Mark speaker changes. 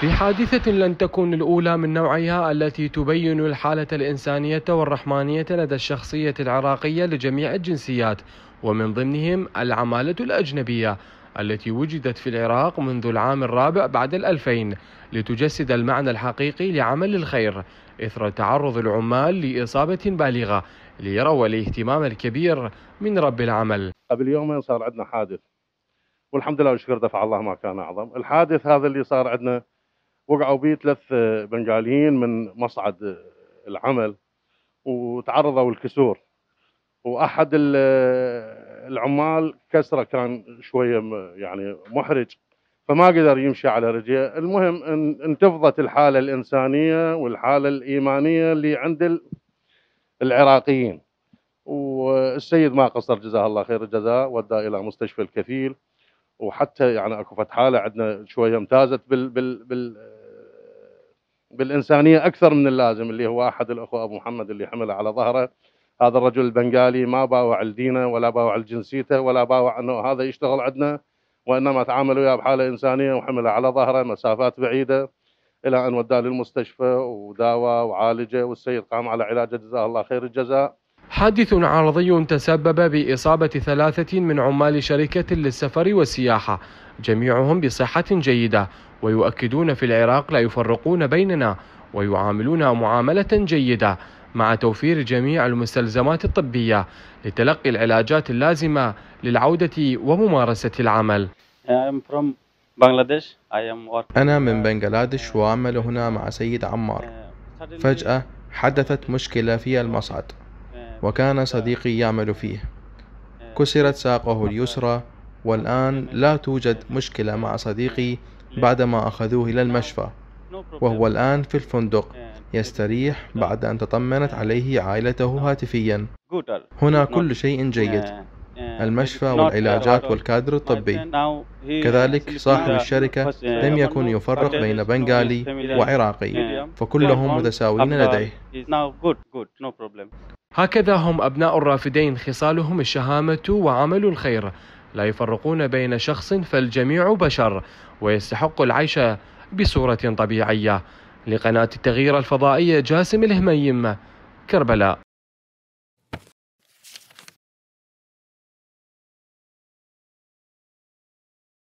Speaker 1: في حادثة لن تكون الأولى من نوعها التي تبين الحالة الإنسانية والرحمانية لدى الشخصية العراقية لجميع الجنسيات ومن ضمنهم العمالة الأجنبية التي وجدت في العراق منذ العام الرابع بعد الألفين لتجسد المعنى الحقيقي لعمل الخير إثر تعرض العمال لإصابة بالغة ليروا الاهتمام الكبير من رب العمل
Speaker 2: قبل يومين صار عندنا حادث والحمد لله والشكر دفع الله ما كان أعظم الحادث هذا اللي صار عندنا وقعوا به ثلاث بنغاليين من مصعد العمل وتعرضوا للكسور واحد العمال كسره كان شويه يعني محرج فما قدر يمشي على رجليه المهم انتفضت الحاله الانسانيه والحاله الايمانيه اللي عند العراقيين والسيد ما قصر جزاه الله خير الجزاء ودى الى مستشفى الكفيل وحتى يعني اكو فتحاله عندنا شويه امتازت بال بال بال بالإنسانية أكثر من اللازم اللي هو أحد الأخوة أبو محمد اللي حمل على ظهره هذا الرجل البنغالي ما باوع لدينه ولا باوع لجنسيته ولا باوع أنه هذا يشتغل عندنا وإنما تعامل وياه بحالة إنسانية وحمله على ظهره مسافات بعيدة إلى أن وداه للمستشفى وداوى وعالجه والسيد قام على علاجه جزاه الله خير الجزاء
Speaker 1: حادث عرضي تسبب بإصابة ثلاثة من عمال شركة للسفر والسياحة جميعهم بصحة جيدة ويؤكدون في العراق لا يفرقون بيننا ويعاملون معاملة جيدة مع توفير جميع المستلزمات الطبية لتلقي العلاجات اللازمة للعودة وممارسة العمل
Speaker 3: أنا من بنغلاديش وأعمل هنا مع سيد عمار uh, فجأة حدثت مشكلة في المصعد وكان صديقي يعمل فيه كسرت ساقه اليسرى والآن لا توجد مشكلة مع صديقي بعدما أخذوه إلى المشفى وهو الآن في الفندق يستريح بعد أن تطمنت عليه عائلته هاتفيا هنا كل شيء جيد المشفى والعلاجات والكادر الطبي كذلك صاحب الشركة لم يكن يفرق بين بنغالي وعراقي فكلهم متساوين لديه
Speaker 1: هكذا هم أبناء الرافدين خصالهم الشهامة وعمل الخير لا يفرقون بين شخص فالجميع بشر ويستحق العيش بصورة طبيعية لقناة التغيير الفضائية جاسم الهميم كربلاء